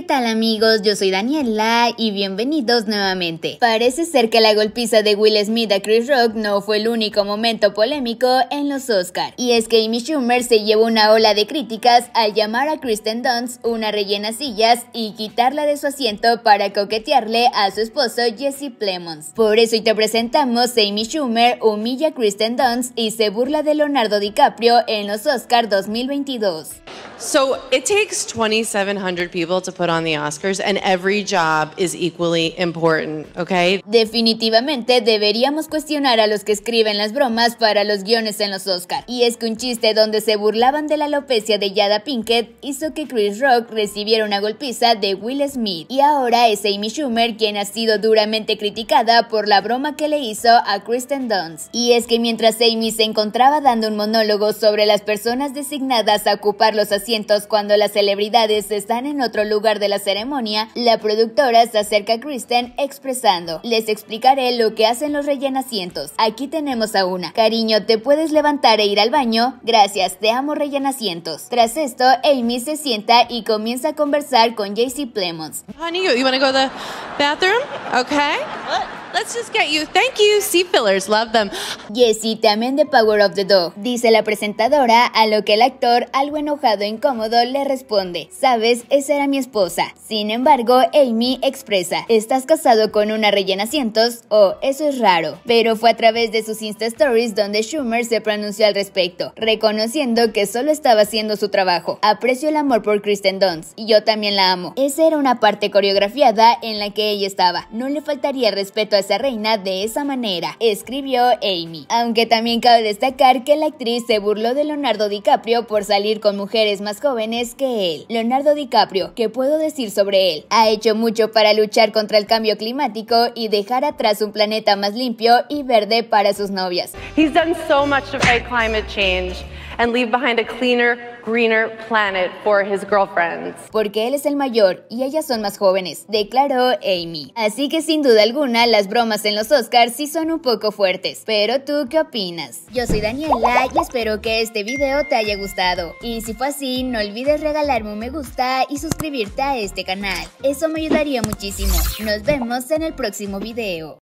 ¿qué tal amigos? Yo soy Daniela y bienvenidos nuevamente. Parece ser que la golpiza de Will Smith a Chris Rock no fue el único momento polémico en los Oscars. Y es que Amy Schumer se llevó una ola de críticas al llamar a Kristen Dunst una rellena sillas y quitarla de su asiento para coquetearle a su esposo Jesse Plemons. Por eso hoy te presentamos Amy Schumer humilla a Kristen Dunst y se burla de Leonardo DiCaprio en los Oscars 2022. So it takes 2,700 people to put on the Oscars, and every job is equally important, okay? Definitivamente deberíamos cuestionar a los que escriben las bromas para los guiones en los Oscars. Y es que un chiste donde se burlaban de la alopecia de Yada Pinkett hizo que Chris Rock recibiera una golpiza de Will Smith. Y ahora es Amy Schumer quien ha sido duramente criticada por la broma que le hizo a Kristen Dunst. Y es que mientras Amy se encontraba dando un monólogo sobre las personas designadas a ocupar los cuando las celebridades están en otro lugar de la ceremonia, la productora se acerca a Kristen expresando, les explicaré lo que hacen los rellenacientos. Aquí tenemos a una. Cariño, ¿te puedes levantar e ir al baño? Gracias, te amo rellenacientos. Tras esto, Amy se sienta y comienza a conversar con JC Plemons. Honey, you, bathroom? Okay. Let's just get you. Thank you. Sea fillers, love them. Jessie también de Power of the Dog, dice la presentadora, a lo que el actor, algo enojado e incómodo, le responde: Sabes, esa era mi esposa. Sin embargo, Amy expresa: Estás casado con una rellena cientos, o oh, eso es raro. Pero fue a través de sus Insta Stories donde Schumer se pronunció al respecto, reconociendo que solo estaba haciendo su trabajo. Aprecio el amor por Kristen Dunst y yo también la amo. Esa era una parte coreografiada en la que ella estaba. No le faltaría respeto a reina de esa manera, escribió Amy. Aunque también cabe destacar que la actriz se burló de Leonardo DiCaprio por salir con mujeres más jóvenes que él. Leonardo DiCaprio, ¿qué puedo decir sobre él? Ha hecho mucho para luchar contra el cambio climático y dejar atrás un planeta más limpio y verde para sus novias. done so much climate change and leave behind a cleaner, greener planet for his girlfriends. Porque él es el mayor y ellas son más jóvenes, declaró Amy. Así que sin duda alguna las bromas en los Oscars sí son un poco fuertes. Pero tú qué opinas? Yo soy Daniela y espero que este video te haya gustado. Y si fue así, no olvides regalarme un me gusta y suscribirte a este canal. Eso me ayudaría muchísimo. Nos vemos en el próximo video.